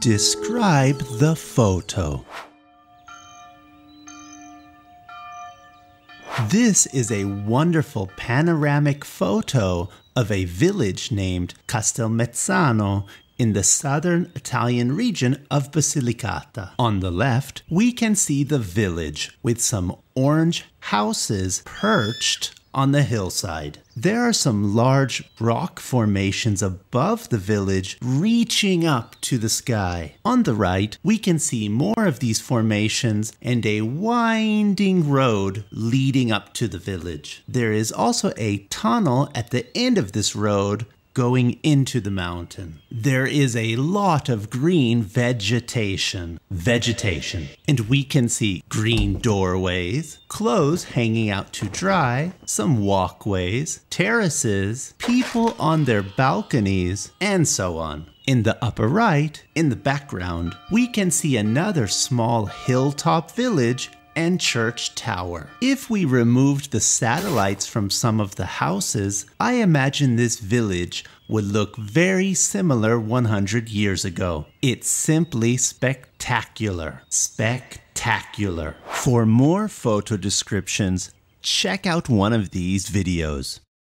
Describe the photo. This is a wonderful panoramic photo of a village named Castelmezzano in the southern Italian region of Basilicata. On the left, we can see the village with some orange houses perched on the hillside. There are some large rock formations above the village reaching up to the sky. On the right, we can see more of these formations and a winding road leading up to the village. There is also a tunnel at the end of this road going into the mountain. There is a lot of green vegetation. Vegetation. And we can see green doorways, clothes hanging out to dry, some walkways, terraces, people on their balconies, and so on. In the upper right, in the background, we can see another small hilltop village and church tower. If we removed the satellites from some of the houses, I imagine this village would look very similar 100 years ago. It's simply spectacular. Spectacular. For more photo descriptions, check out one of these videos.